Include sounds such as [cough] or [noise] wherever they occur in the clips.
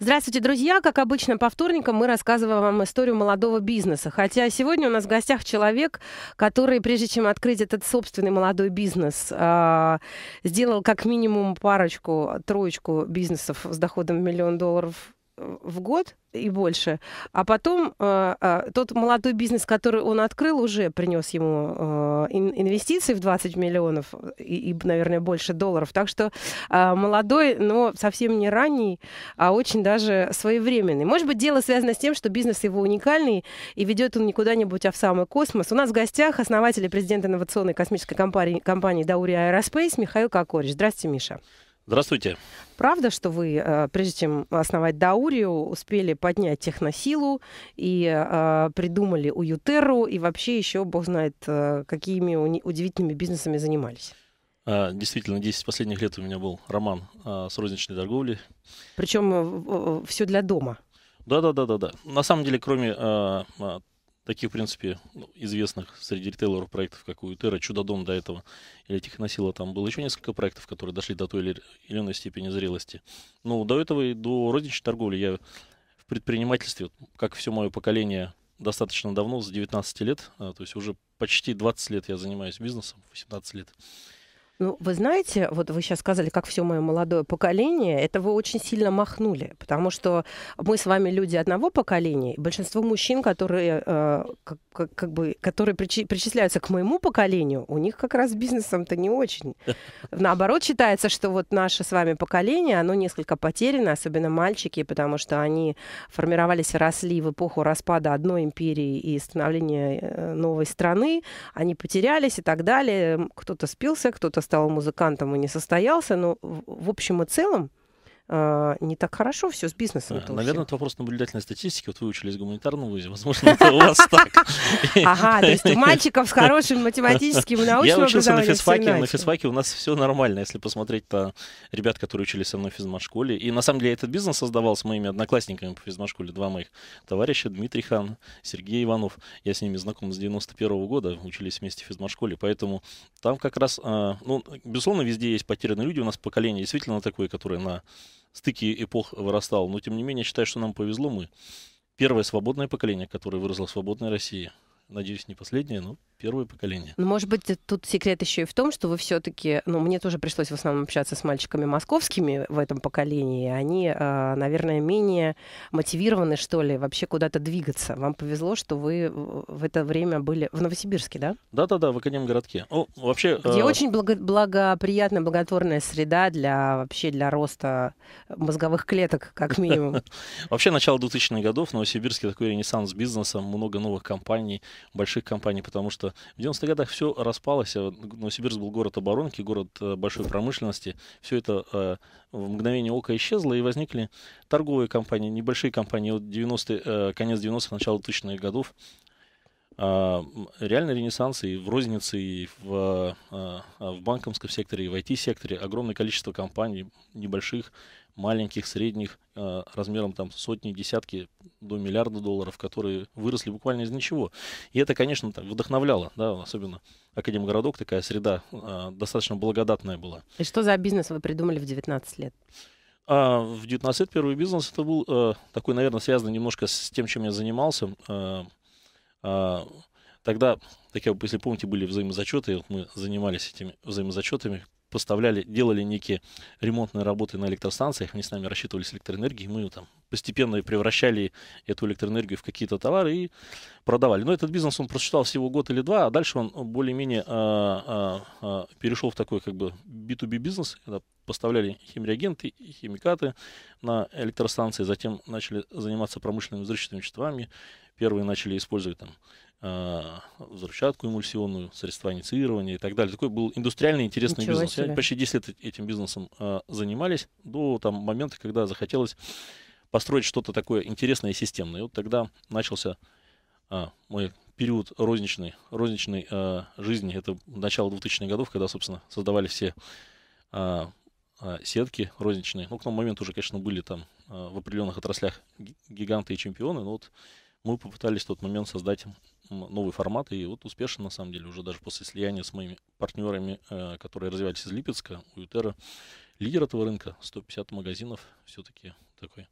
Здравствуйте, друзья. Как обычно, по вторникам мы рассказываем вам историю молодого бизнеса. Хотя сегодня у нас в гостях человек, который, прежде чем открыть этот собственный молодой бизнес, а, сделал как минимум парочку, троечку бизнесов с доходом в миллион долларов в год и больше. А потом э, э, тот молодой бизнес, который он открыл, уже принес ему э, инвестиции в 20 миллионов и, и, наверное, больше долларов. Так что э, молодой, но совсем не ранний, а очень даже своевременный. Может быть, дело связано с тем, что бизнес его уникальный, и ведет он не куда-нибудь, а в самый космос. У нас в гостях основатель и президент инновационной космической компании, компании Даури Аэроспейс Михаил Кокорич. Здравствуйте, Миша. Здравствуйте. Правда, что вы, э, прежде чем основать Даурию, успели поднять техносилу и э, придумали Уютеру, и вообще еще, бог знает, э, какими удивительными бизнесами занимались? А, действительно, 10 последних лет у меня был роман а, с розничной торговлей. Причем все для дома. Да, да, да, да, да. На самом деле, кроме а, таких, в принципе, ну, известных среди ритейлеров проектов, как у Ютера, Чудодом до этого, или Техносила, там было еще несколько проектов, которые дошли до той или иной степени зрелости. Но ну, до этого и до розничной торговли я в предпринимательстве, как все мое поколение, достаточно давно, за 19 лет, а, то есть уже почти 20 лет я занимаюсь бизнесом, 18 лет. Ну, вы знаете, вот вы сейчас сказали, как все мое молодое поколение, это вы очень сильно махнули, потому что мы с вами люди одного поколения, и большинство мужчин, которые, э, как, как бы, которые причи, причисляются к моему поколению, у них как раз бизнесом-то не очень. [laughs] Наоборот, считается, что вот наше с вами поколение, оно несколько потеряно, особенно мальчики, потому что они формировались, росли в эпоху распада одной империи и становления э, новой страны, они потерялись и так далее. Кто-то спился, кто-то стал музыкантом и не состоялся, но в общем и целом а, не так хорошо все с бизнесом. А, э, наверное, это вопрос наблюдательной статистики. Вот вы учились в гуманитарном вузе, [laughs] возможно, это у вас так. Ага, то есть у [laughs] мальчиков с хорошим математическим и научным Я учился на физфаке, на физфаке у нас все нормально, если посмотреть на ребят, которые учились со мной в физмат-школе. И на самом деле этот бизнес создавал с моими одноклассниками по физмат-школе, два моих товарища, Дмитрий Хан, Сергей Иванов. Я с ними знаком с 91 года, учились вместе в физмат-школе, поэтому там как раз, э, ну, безусловно, везде есть потерянные люди, у нас поколение действительно такое, которое на стыки эпох вырастал. Но, тем не менее, считаю, что нам повезло мы. Первое свободное поколение, которое выросло в свободной России – надеюсь, не последнее, но первое поколение. Ну, может быть, тут секрет еще и в том, что вы все-таки, ну, мне тоже пришлось в основном общаться с мальчиками московскими в этом поколении. Они, а, наверное, менее мотивированы, что ли, вообще куда-то двигаться. Вам повезло, что вы в это время были в Новосибирске, да? Да-да-да, в Академгородке. Ну, вообще... Где э... очень благо благоприятная, благотворная среда для вообще для роста мозговых клеток, как минимум. [laughs] Вообще, начало 2000-х годов в Новосибирске такой ренессанс бизнеса, много новых компаний, больших компаний, потому что в 90-х годах все распалось. А Новосибирск был город оборонки, город э, большой промышленности. Все это э, в мгновение ока исчезло, и возникли торговые компании, небольшие компании. Вот 90 э, конец 90-х, начало 2000-х годов а, реальный ренессанс и в рознице, и в, а, в банковском секторе, и в IT-секторе огромное количество компаний небольших, маленьких, средних, э, размером там сотни, десятки до миллиарда долларов, которые выросли буквально из ничего. И это, конечно, так вдохновляло, да, особенно Академгородок, такая среда э, достаточно благодатная была. И что за бизнес вы придумали в 19 лет? А в 19 лет первый бизнес это был э, такой, наверное, связанный немножко с тем, чем я занимался. Э, э, тогда, так я, если помните, были взаимозачеты, вот мы занимались этими взаимозачетами, поставляли, делали некие ремонтные работы на электростанциях, они с нами рассчитывались электроэнергией, мы там постепенно превращали эту электроэнергию в какие-то товары и продавали. Но этот бизнес, он просчитал всего год или два, а дальше он более-менее а, а, а, перешел в такой как бы B2B бизнес, когда поставляли химреагенты и химикаты на электростанции, затем начали заниматься промышленными взрывчатыми веществами, первые начали использовать там а, взрывчатку эмульсионную, средства инициирования и так далее. Такой был индустриальный интересный Ничего бизнес. Себе. Почти 10 лет этим бизнесом а, занимались до там, момента, когда захотелось построить что-то такое интересное и системное. И вот тогда начался а, мой период розничной, розничной жизни. Это начало 2000-х годов, когда, собственно, создавали все сетки розничные. Ну, к тому моменту уже, конечно, были там в определенных отраслях гиганты и чемпионы, но вот мы попытались в тот момент создать новый формат, и вот успешно, на самом деле, уже даже после слияния с моими партнерами, э, которые развивались из Липецка, у Ютера, лидер этого рынка, 150 магазинов, все-таки такой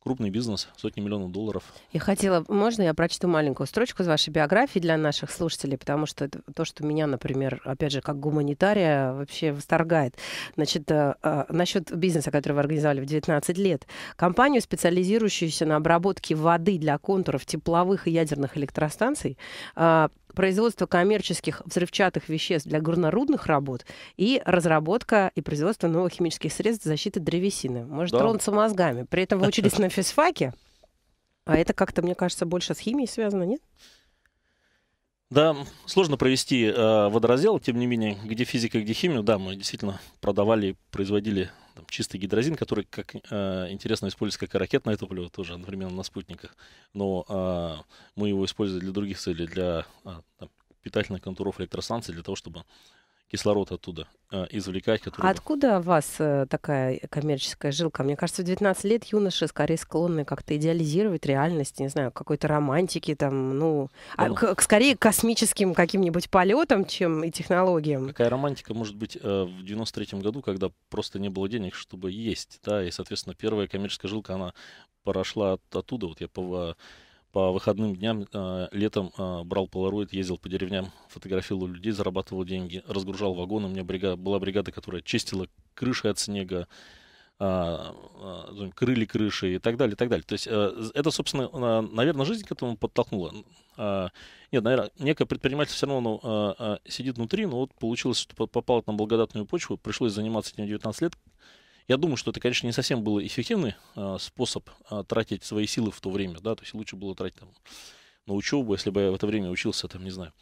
крупный бизнес, сотни миллионов долларов. Я хотела, можно я прочту маленькую строчку из вашей биографии для наших слушателей, потому что это то, что меня, например, опять же, как гуманитария, вообще восторгает. Значит, э, э, насчет бизнеса, который вы организовали в 19 лет. Компанию, специализирующуюся на обработке воды для контуров тепловых и ядерных электростанций, э, производство коммерческих взрывчатых веществ для горнорудных работ и разработка и производство новых химических средств защиты древесины. Может да. тронуться мозгами. При этом вы учились на физфаке, а это как-то, мне кажется, больше с химией связано, нет? Да, сложно провести э, водораздел, тем не менее, где физика, где химия, да, мы действительно продавали, производили там, чистый гидрозин, который, как э, интересно, используется как и ракетное топливо тоже одновременно на спутниках, но э, мы его использовали для других целей, для э, там, питательных контуров электростанций, для того, чтобы кислород оттуда а, извлекать. Который... А откуда у вас э, такая коммерческая жилка? Мне кажется, в 19 лет юноши скорее склонны как-то идеализировать реальность, не знаю, какой-то романтики, там, ну, а, к, скорее космическим каким-нибудь полетом, чем и технологиям. Какая романтика может быть э, в 93 году, когда просто не было денег, чтобы есть, да, и, соответственно, первая коммерческая жилка, она прошла от, оттуда, вот я по по выходным дням э, летом э, брал полароид, ездил по деревням, фотографировал людей, зарабатывал деньги, разгружал вагоны. У меня бригада, была бригада, которая чистила крыши от снега, а, а, крыли крыши и так далее, и так далее. То есть э, это, собственно, наверное, жизнь к этому подтолкнула. А, нет, наверное, некое предприниматель все равно ну, сидит внутри, но вот получилось, что попало на благодатную почву, пришлось заниматься этим 19 лет, я думаю, что это, конечно, не совсем был эффективный э, способ э, тратить свои силы в то время, да, то есть лучше было тратить там, на учебу, если бы я в это время учился, там, не знаю,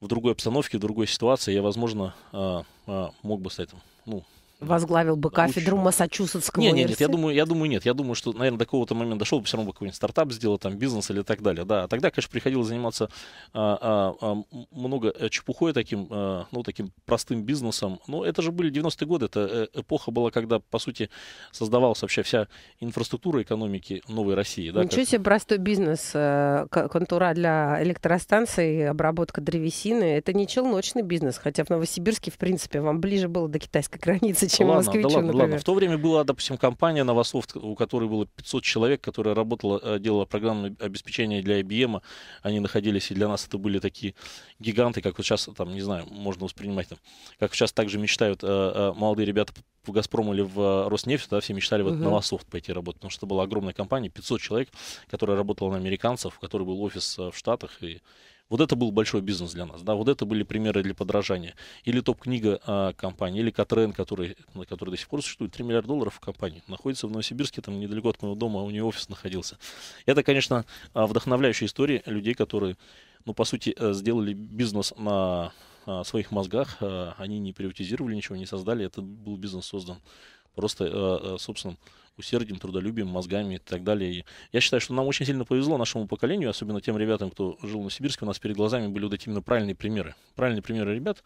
в другой обстановке, в другой ситуации, я, возможно, э, мог бы стать, там, ну, возглавил бы кафедру Учу. Массачусетского университета. Нет, Нет, я думаю, я думаю, нет. Я думаю, что, наверное, до какого-то момента дошел бы все равно бы какой-нибудь стартап сделал, там, бизнес или так далее. Да, а тогда, конечно, приходилось заниматься а, а, а, много э, чепухой таким, а, ну, таким простым бизнесом. Но это же были 90-е годы, это э, эпоха была, когда, по сути, создавалась вообще вся инфраструктура экономики новой России. Да, Ничего как... себе простой бизнес, контура для электростанции, обработка древесины. Это не челночный бизнес, хотя в Новосибирске, в принципе, вам ближе было до китайской [laughs] границы, чем ладно, москвичу, да ладно, например. ладно. В то время была, допустим, компания Новософт, у которой было 500 человек, которая работала, э, делала программное обеспечение для IBM. Эм. Они находились, и для нас это были такие гиганты, как вот сейчас, там, не знаю, можно воспринимать, там, как сейчас также мечтают э, э, молодые ребята в «Газпром» или в «Роснефть», да, все мечтали вот угу. Новософт пойти работать, потому что это была огромная компания, 500 человек, которая работала на американцев, у которой был офис в Штатах, и вот это был большой бизнес для нас, да, вот это были примеры для подражания. Или топ-книга а, компании, или Катрен, который, который до сих пор существует, 3 миллиарда долларов в компании, находится в Новосибирске, там недалеко от моего дома, а у нее офис находился. Это, конечно, а, вдохновляющая история людей, которые, ну, по сути, э, сделали бизнес на а, своих мозгах, они не приватизировали ничего, не создали, это был бизнес создан просто э, э, собственным усердием, трудолюбием, мозгами и так далее. И я считаю, что нам очень сильно повезло нашему поколению, особенно тем ребятам, кто жил на Сибирске. У нас перед глазами были вот эти именно правильные примеры. Правильные примеры ребят,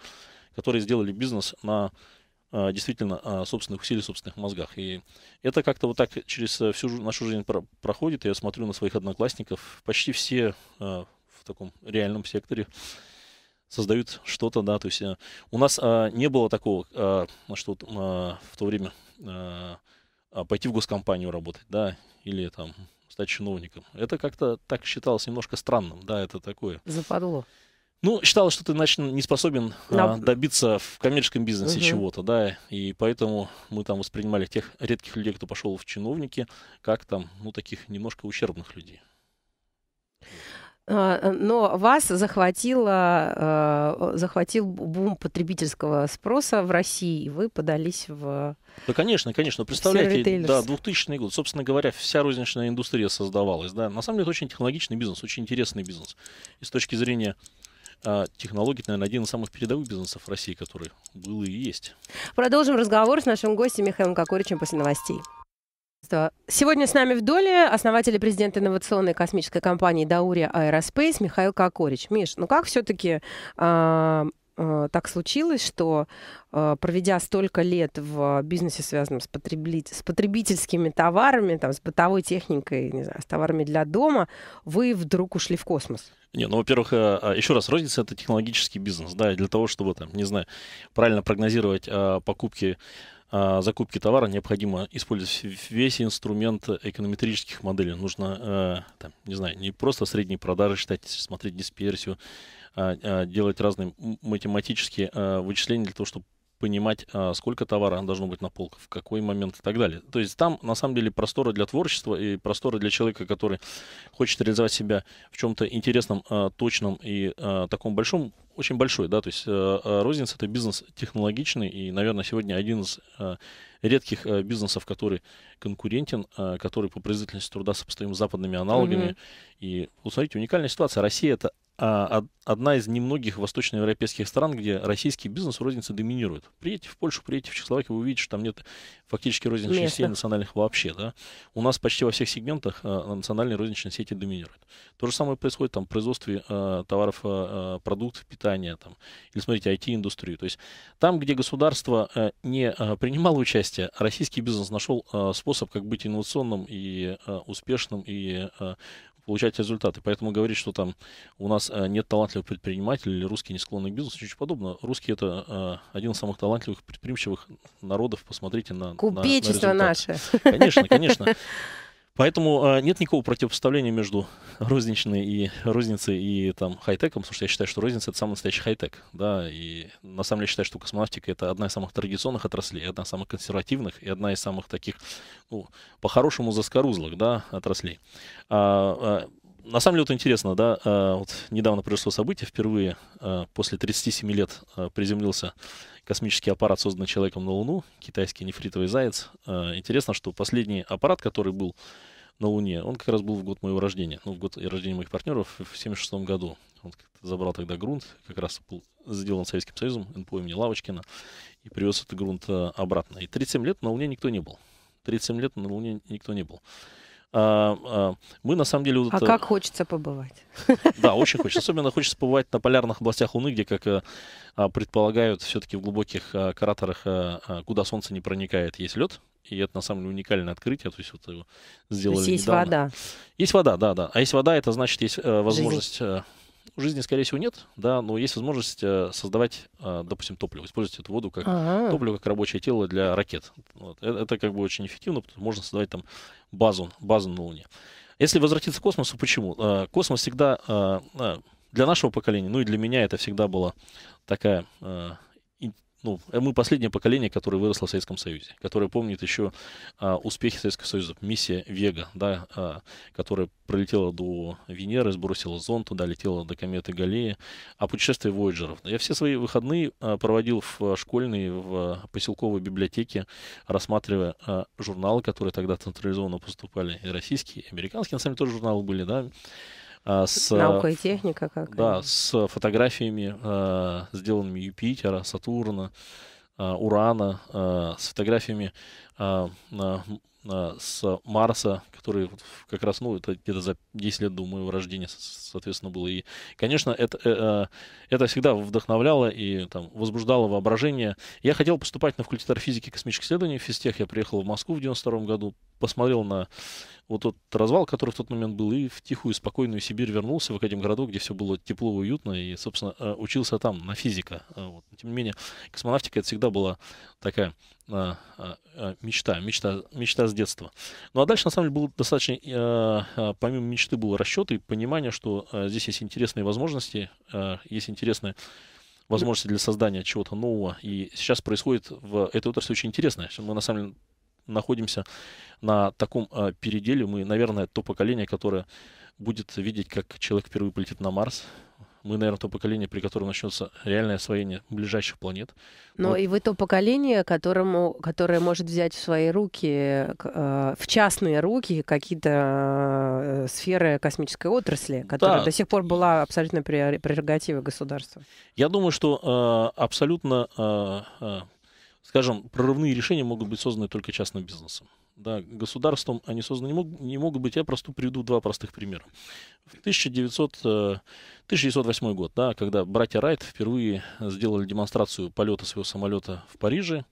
которые сделали бизнес на а, действительно а, собственных усилий, собственных мозгах. И это как-то вот так через э, всю нашу жизнь проходит. Я смотрю на своих одноклассников. Почти все э, в таком реальном секторе создают что-то, да, то есть э, у нас а, не было такого, а, что а, в то время а, а, пойти в госкомпанию работать, да, или там стать чиновником. Это как-то так считалось немножко странным, да, это такое. Западло. Ну, считалось, что ты, значит, не способен На... а, добиться в коммерческом бизнесе угу. чего-то, да, и поэтому мы там воспринимали тех редких людей, кто пошел в чиновники, как там, ну, таких немножко ущербных людей. А, э, но вас захватило, э, захватил бум потребительского спроса в России, и вы подались в да, конечно, конечно. Представляете, да, 2000 год. Собственно говоря, вся розничная индустрия создавалась. Да. На самом деле, это очень технологичный бизнес, очень интересный бизнес. И с точки зрения а, технологий, наверное, один из самых передовых бизнесов России, который был и есть. Продолжим разговор с нашим гостем Михаилом Кокоричем после новостей. Сегодня с нами в доле основатель и президент инновационной космической компании Даурия Аэроспейс Михаил Кокорич. Миш, ну как все-таки э, а, э, а, так случилось, что э, проведя столько лет в бизнесе, связанном с, потребитель, с потребительскими товарами, там, с бытовой техникой, не знаю, с товарами для дома, вы вдруг ушли в космос? Не, ну, во-первых, э, еще раз, розница — это технологический бизнес, да, для того, чтобы, там, не знаю, правильно прогнозировать покупки а, закупки товара необходимо использовать весь инструмент эконометрических моделей. Нужно, э, там, не знаю, не просто средние продажи считать, смотреть дисперсию, а, а, делать разные математические э, вычисления для того, чтобы понимать, а, сколько товара должно быть на полках, в какой момент и так далее. То есть там, на самом деле, простора для творчества и простора для человека, который хочет реализовать себя в чем-то интересном, а, точном и а, таком большом, очень большой, да, то есть розница – это бизнес технологичный, и, наверное, сегодня один из редких бизнесов, который конкурентен, который по производительности труда сопоставим с западными аналогами. Mm-hmm. И, вот смотрите, уникальная ситуация. Россия – это а, одна из немногих восточноевропейских стран, где российский бизнес в рознице доминирует. Приедете в Польшу, приедете в Чехословакию, вы увидите, что там нет фактически розничных сетей национальных вообще. Да? У нас почти во всех сегментах э, национальные розничные сети доминируют. То же самое происходит там, в производстве э, товаров, э, продуктов, питания, там, или, смотрите, IT-индустрию. То есть там, где государство э, не э, принимало участие, российский бизнес нашел э, способ, как быть инновационным и э, успешным, и э, получать результаты. Поэтому говорить, что там у нас э, нет талантливых предпринимателей или русские не склонны к бизнесу, ничего подобно, Русские это э, один из самых талантливых предпринимчивых народов. Посмотрите на Купечество на, на наше. Конечно, конечно. [laughs] Поэтому а, нет никакого противопоставления между розничной и розницей и там хай-теком, потому что я считаю, что розница это самый настоящий хай-тек, да, и на самом деле считаю, что космонавтика это одна из самых традиционных отраслей, одна из самых консервативных и одна из самых таких, ну, по-хорошему заскорузлых, да, отраслей. А, а, на самом деле вот интересно, да, э, вот недавно произошло событие, впервые э, после 37 лет э, приземлился космический аппарат, созданный человеком на Луну, китайский нефритовый заяц. Интересно, что последний аппарат, который был на Луне, он как раз был в год моего рождения, ну, в год рождения моих партнеров в 76 году. Он забрал тогда грунт, как раз был сделан Советским Союзом, НПО имени Лавочкина, и привез этот грунт обратно. И 37 лет на Луне никто не был. 37 лет на Луне никто не был. А, а, мы на самом деле... вот. А как хочется побывать. Да, очень хочется. Особенно хочется побывать на полярных областях Луны, где, как э, а, предполагают, все-таки в глубоких кратерах, э, куда Солнце не проникает, есть лед. И это, на самом деле, уникальное открытие. То есть, вот его э, сделали То есть, недавно. есть вода. Есть вода, да, да. А есть вода, это значит, есть возможность... Жизнь жизни, скорее всего, нет, да, но есть возможность э, создавать, э, допустим, топливо, использовать эту воду как ага. топливо, как рабочее тело для ракет. Вот. Это, это как бы очень эффективно, потому что можно создавать там базу, базу на Луне. Если возвратиться к космосу, почему? Э, космос всегда для нашего поколения, ну и для меня это всегда была такая ну, мы последнее поколение, которое выросло в Советском Союзе, которое помнит еще а, успехи Советского Союза, миссия Вега, да, а, которая пролетела до Венеры, сбросила зонд туда, летела до кометы Галлея, а путешествие Вояджеров. Я все свои выходные а, проводил в а, школьной, в а, поселковой библиотеке, рассматривая а, журналы, которые тогда централизованно поступали, и российские, и американские, на самом деле тоже журналы были, да, а, с... Наука и техника как Да, с фотографиями, а, сделанными Юпитера, Сатурна, а, Урана, с фотографиями с Марса, который как раз, ну, это где-то за 10 лет до моего рождения, соответственно, было. И, конечно, это, э, э, это всегда вдохновляло и там, возбуждало воображение. Я хотел поступать на факультет физики и космических исследований в физтех. Я приехал в Москву в 92 году, посмотрел на вот тот развал, который в тот момент был, и в тихую, спокойную Сибирь вернулся в городу, где все было тепло, уютно, и, собственно, э, учился там, на физика. Э, вот. Тем не менее, космонавтика это всегда была такая а, а, мечта, мечта, мечта с детства. Ну, а дальше, на самом деле, было достаточно, а, помимо мечты, было расчет и понимание, что здесь есть интересные возможности, есть интересные возможности для создания чего-то нового. И сейчас происходит в этой отрасли очень интересное. Мы, на самом деле, находимся на таком э, переделе. Мы, наверное, то поколение, которое будет видеть, как человек впервые полетит на Марс. Мы, наверное, то поколение, при котором начнется реальное освоение ближайших планет. Но ну вот. и вы то поколение, которому, которое может взять в свои руки, э, в частные руки какие-то э, сферы космической отрасли, которая да. до сих пор была абсолютно прерогативой государства. Я думаю, что э, абсолютно э, э, скажем, прорывные решения могут быть созданы только частным бизнесом. Да, государством они созданы не, мог, не могут быть. Я просто приведу два простых примера. В 1900, 1908 э, год, да, когда братья Райт впервые сделали демонстрацию полета своего самолета в Париже,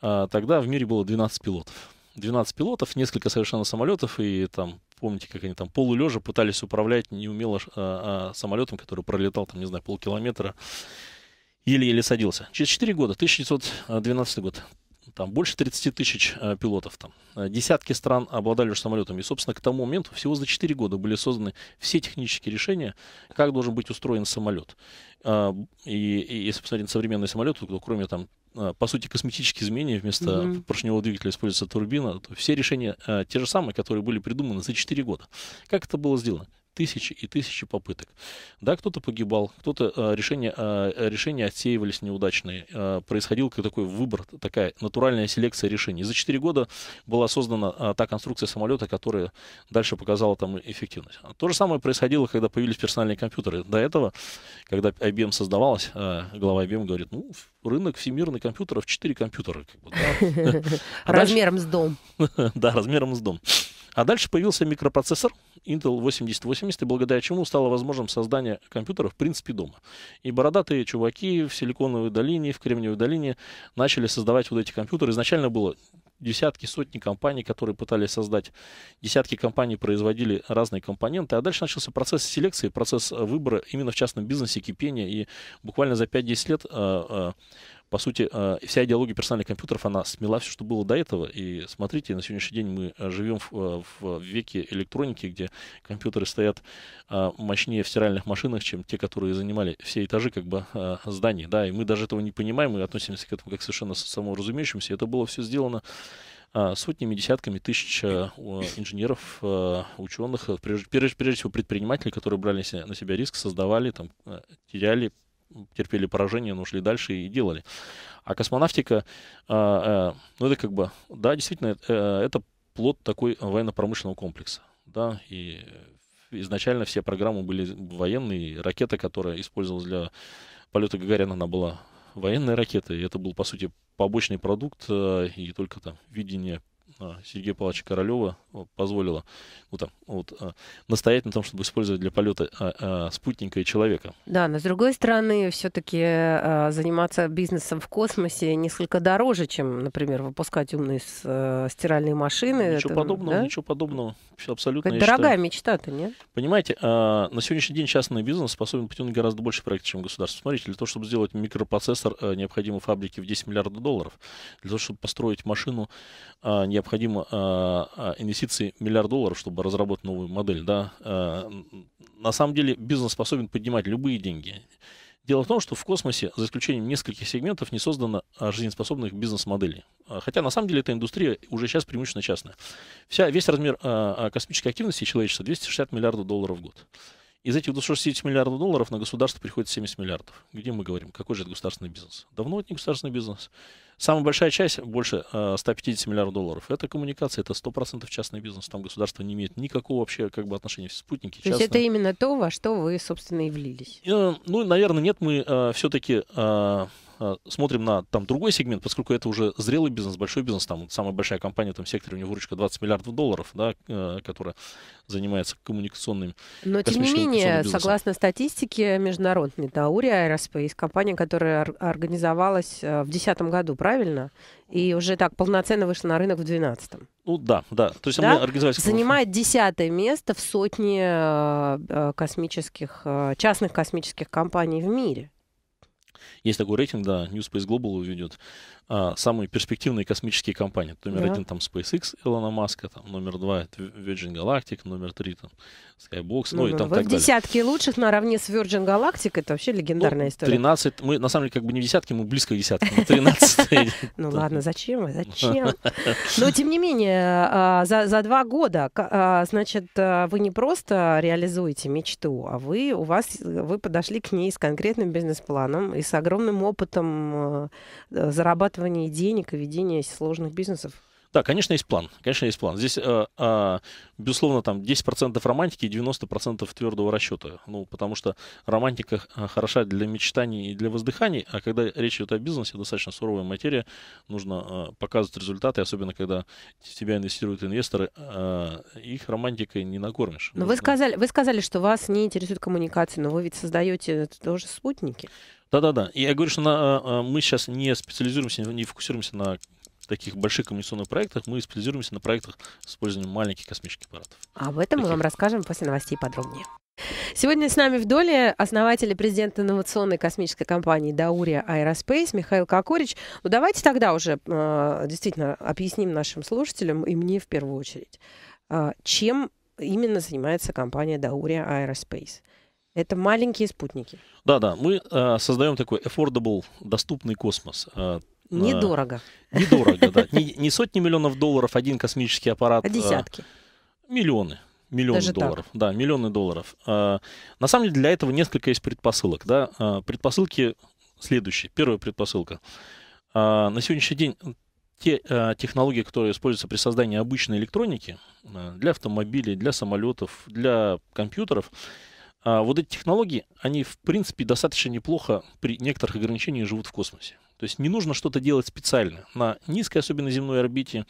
а, тогда в мире было 12 пилотов. 12 пилотов, несколько совершенно самолетов, и там, помните, как они там полулежа пытались управлять неумело а, а, самолетом, который пролетал, там, не знаю, полкилометра еле-еле садился. Через 4 года, 1912 год, там больше 30 тысяч э, пилотов, там э, десятки стран обладали уже самолетами. И, собственно, к тому моменту всего за 4 года были созданы все технические решения, как должен быть устроен самолет. Э, и, и если посмотреть на современный самолет, то кроме там э, по сути, косметические изменения. Вместо Mm -hmm. поршневого двигателя используется турбина. Все решения э, те же самые, которые были придуманы за 4 года. Как это было сделано? тысячи и тысячи попыток. Да, кто-то погибал, кто-то а, решения, а, решения отсеивались неудачные. А, происходил такой выбор, такая натуральная селекция решений. За 4 года была создана та конструкция самолета, которая дальше показала там эффективность. То же самое происходило, когда появились персональные компьютеры. До этого, когда IBM создавалась, глава IBM говорит, ну, рынок всемирных компьютеров 4 компьютера. [laughs] размером с дом. [laughs] да, размером с дом. А дальше появился микропроцессор, Intel 8080, и благодаря чему стало возможным создание компьютера в принципе дома. И бородатые чуваки в Силиконовой долине, в Кремниевой долине начали создавать вот эти компьютеры. Изначально было десятки, сотни компаний, которые пытались создать. Десятки компаний производили разные компоненты. А дальше начался процесс селекции, процесс выбора именно в частном бизнесе, кипения. И буквально за 5-10 лет а, а, по сути, э, вся идеология персональных компьютеров, она смела все, что было до этого. И смотрите, на сегодняшний день мы э, живем в, э, в веке электроники, где компьютеры стоят мощнее в стиральных машинах, чем те, которые занимали все этажи как бы зданий. Да, и мы даже этого не понимаем, мы относимся к этому как совершенно саморазумеющимся. Это было все сделано сотнями, десятками тысяч инженеров, ученых, прежде, прежде всего предпринимателей, которые брали на себя риск, создавали, там, теряли, терпели поражение, но шли дальше и делали. А космонавтика, а, э, ну это как бы, да, действительно, э, это плод такой военно-промышленного комплекса. Да, и изначально все программы были военные, ракета, которая использовалась для полета Гагарина, она была военной ракетой, это был, по сути, побочный продукт э, и только там видение а, Сергея Павловича Королева позволила ну, там, вот, а, настоять на том, чтобы использовать для полета а, а, спутника и человека. Да, но с другой стороны, все-таки заниматься бизнесом в космосе несколько дороже, чем, например, выпускать умные э, стиральные машины. Ничего это, подобного, да? ничего подобного. Абсолютно. Это дорогая мечта-то, нет? Понимаете, на сегодняшний день частный бизнес способен потянуть гораздо больше проектов, чем государство. Смотрите, для того, чтобы сделать микропроцессор, э, необходимы фабрики в 10 миллиардов долларов. Для того, чтобы построить машину, необходимо необходимо а, а, инвестиции миллиард долларов, чтобы разработать новую модель, да, а, на самом деле бизнес способен поднимать любые деньги. Дело в том, что в космосе, за исключением нескольких сегментов, не создано жизнеспособных бизнес-моделей. Хотя на самом деле эта индустрия уже сейчас преимущественно частная. Вся, весь размер космической активности человечества 260 миллиардов долларов в год. Из этих 260 миллиардов долларов на государство приходит 70 миллиардов. Где мы говорим? Какой же это государственный бизнес? Давно это не государственный бизнес. Самая большая часть, больше 150 э, миллиардов долларов, это коммуникации, это 100% частный бизнес. Там государство не имеет никакого вообще как бы, отношения. Спутники То есть это именно то, во что вы, собственно, и влились? Э, ну, наверное, нет. Мы э, все-таки а, смотрим на там другой сегмент, поскольку это уже зрелый бизнес, большой бизнес, там самая большая компания в этом секторе, у нее выручка 20 миллиардов долларов, да, э, которая занимается коммуникационными. Но тем не менее, согласно статистике международной, Таури Aerospace, компания, которая организовалась э, в 2010 году, правильно? И уже так полноценно вышла на рынок в 2012. Ну да, да. То есть да? организовались... Занимает десятое место в сотне э, космических, частных космических компаний в мире. Есть такой рейтинг, да, Newspace Global ведет а, самые перспективные космические компании. номер да. один там SpaceX Илона Маска, там, номер два Virgin Galactic, номер три там Skybox, ну, ну и там вы ну, так в далее. лучших наравне с Virgin Galactic, это вообще легендарная ну, история. 13, мы на самом деле как бы не в десятке, мы близко к десятке, мы 13 Ну ладно, зачем, зачем? [laughs] Но тем не менее, а, за два года, а, значит, а, вы не просто реализуете мечту, а вы, у вас, вы подошли к ней с конкретным бизнес-планом и с огромным опытом зарабатывания зарабатывании денег и ведении сложных бизнесов. Да, конечно, есть план. Конечно, есть план. Здесь, э, э, безусловно, там 10% романтики и 90% твердого расчета. Ну, потому что романтика э, хороша для мечтаний и для воздыханий, а когда речь идет о бизнесе, достаточно суровая материя, нужно э, показывать результаты, особенно когда в тебя инвестируют инвесторы, э, их романтикой не накормишь. Но ну, вы сказали, вы сказали, что вас не интересует коммуникации, но вы ведь создаете э, тоже спутники. Да-да-да. Я говорю, что на, э, мы сейчас не специализируемся, не фокусируемся на таких больших коммуникационных проектах мы специализируемся на проектах с использованием маленьких космических аппаратов. об этом таких. мы вам расскажем после новостей подробнее. Сегодня с нами в доле основатель и президент инновационной космической компании «Даурия Аэроспейс» Михаил Кокорич. Ну, давайте тогда уже э, действительно объясним нашим слушателям и мне в первую очередь, э, чем именно занимается компания «Даурия Аэроспейс». Это маленькие спутники. Да, да. Мы э, создаем такой affordable, доступный космос. Э, а, недорого. Недорого, да. [laughs] Не, не сотни миллионов долларов один космический аппарат. А, а десятки. Миллионы. Миллионы Даже долларов. Так. Да, миллионы долларов. А, на самом деле для этого несколько есть предпосылок. Да? Предпосылки следующие. Первая предпосылка. На сегодняшний день те технологии, которые используются при создании обычной электроники для автомобилей, для самолетов, для компьютеров, вот эти технологии, они в принципе достаточно неплохо при некоторых ограничениях живут в космосе. То есть не нужно что-то делать специально. На низкой, особенно земной орбите,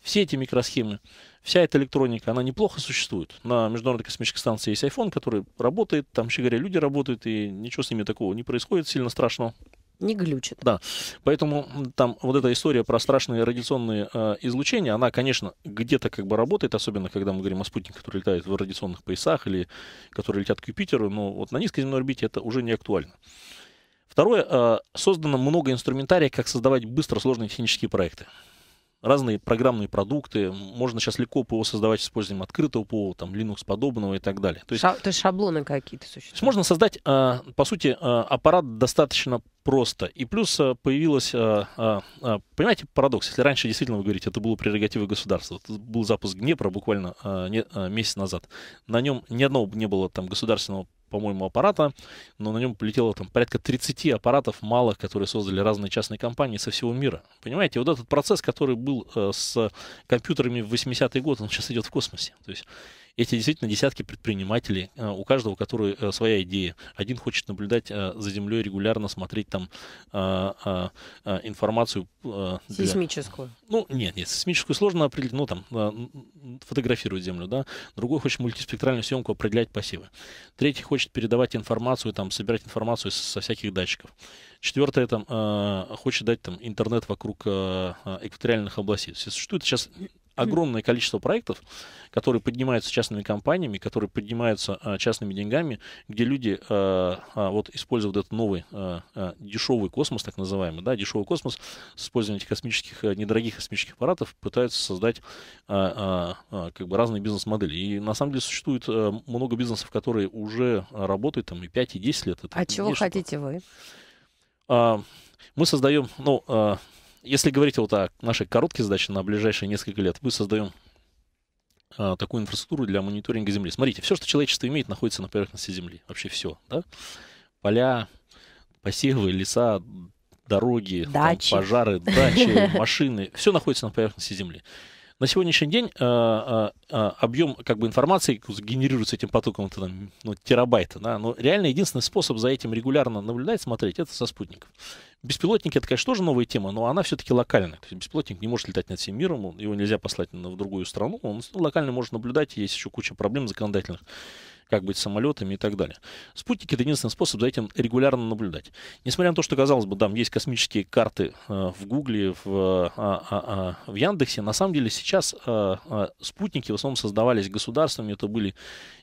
все эти микросхемы, вся эта электроника, она неплохо существует. На Международной космической станции есть iPhone, который работает, там, вообще говоря, люди работают, и ничего с ними такого не происходит сильно страшного. Не глючит. Да. Поэтому там вот эта история про страшные радиационные э, излучения, она, конечно, где-то как бы работает, особенно когда мы говорим о спутниках, которые летают в радиационных поясах или которые летят к Юпитеру, но вот на низкой земной орбите это уже не актуально. Второе, э, создано много инструментария, как создавать быстро сложные технические проекты. Разные программные продукты, можно сейчас легко ПО создавать с использованием открытого ПО, там, Linux подобного и так далее. То есть, Ша- то есть шаблоны какие-то существуют. можно создать, э, по сути, э, аппарат достаточно просто. И плюс появилась, понимаете, парадокс. Если раньше действительно, вы говорите, это было прерогативой государства. Это был запуск Днепра буквально месяц назад. На нем ни одного не было там государственного по-моему, аппарата, но на нем полетело там порядка 30 аппаратов малых, которые создали разные частные компании со всего мира. Понимаете, вот этот процесс, который был э, с компьютерами в 80-е годы, он сейчас идет в космосе. То есть эти действительно десятки предпринимателей, э, у каждого, который э, своя идея. Один хочет наблюдать э, за землей регулярно, смотреть там информацию. Для... Сейсмическую. Ну, нет, нет, сейсмическую сложно определить, ну, там, фотографировать землю, да. Другой хочет мультиспектральную съемку определять пассивы. Третий хочет передавать информацию, там, собирать информацию со всяких датчиков. Четвертое, там, хочет дать там интернет вокруг экваториальных областей. Существует сейчас огромное количество проектов, которые поднимаются частными компаниями, которые поднимаются а, частными деньгами, где люди, а, а, вот используя этот новый а, а, дешевый космос, так называемый, да, дешевый космос с использованием этих космических, э, недорогих космических аппаратов, пытаются создать а, как бы разные бизнес-модели. И на самом деле существует э, много бизнесов, которые уже работают там и 5, и 10 лет. Это а чего хотите вы? Мы создаем, ну, если говорить вот о нашей короткой задаче на ближайшие несколько лет, мы создаем а, такую инфраструктуру для мониторинга Земли. Смотрите, все, что человечество имеет, находится на поверхности Земли. Вообще все, да? Поля, посевы, леса, дороги, дачи. Там, пожары, дачи, [laughs] машины. Все находится на поверхности Земли. На сегодняшний день а, а, объем как бы, информации генерируется этим потоком это, ну, терабайта. Да? Но реально единственный способ за этим регулярно наблюдать, смотреть, это со спутников. Беспилотники, это, конечно, тоже новая тема, но она все-таки локальная. То есть беспилотник не может летать над всем миром, его нельзя послать в другую страну. Он локально может наблюдать, есть еще куча проблем законодательных как быть самолетами и так далее. Спутники — это единственный способ за этим регулярно наблюдать. Несмотря на то, что, казалось бы, там есть космические карты э, в Гугле, в, э, а, а, а, в Яндексе, на самом деле сейчас э, спутники в основном создавались государствами, это были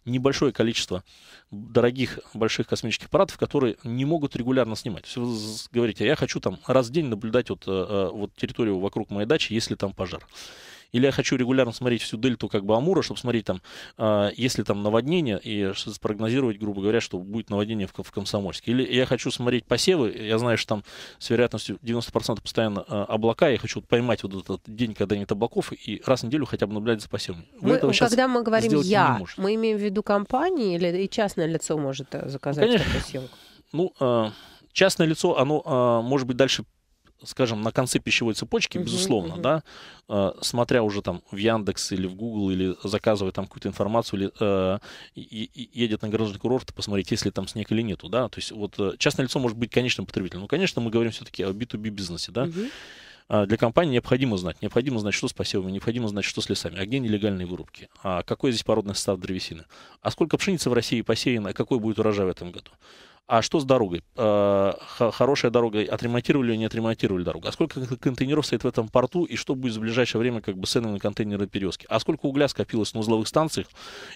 небольшое количество дорогих больших космических аппаратов, которые не могут регулярно снимать. Все вы говорите, я хочу там раз в день наблюдать вот, вот территорию вокруг моей дачи, если там пожар или я хочу регулярно смотреть всю дельту как бы Амура, чтобы смотреть там, э, а, если там наводнение, и спрогнозировать, грубо говоря, что будет наводнение в, в Комсомольске. Или я хочу смотреть посевы, я знаю, что там с вероятностью 90% постоянно э, облака, я хочу вот поймать вот этот день, когда нет облаков, и раз в неделю хотя бы наблюдать за посевами. мы, когда мы говорим «я», мы имеем в виду компании или и частное лицо может э, заказать ну, конечно. эту Ну, э, частное лицо, оно э, может быть дальше скажем, на конце пищевой цепочки, безусловно, да, э, смотря уже там в Яндекс или в Google, или заказывая там какую-то информацию, или э, едет на гаражный курорт, посмотреть, есть ли там снег или нету, да, то есть вот э, частное лицо может быть конечным потребителем, но, ну, конечно, мы говорим все-таки о B2B бизнесе, да, а для компании необходимо знать. Необходимо знать, что с посевами, необходимо знать, что с лесами, а где нелегальные вырубки, а какой здесь породный состав древесины, а сколько пшеницы в России посеяно, а какой будет урожай в этом году. А что с дорогой? Э, хорошая дорога, отремонтировали или не отремонтировали дорогу? А сколько контейнеров стоит в этом порту и что будет в ближайшее время как бы с ценами на контейнеры перевозки? А сколько угля скопилось на узловых станциях?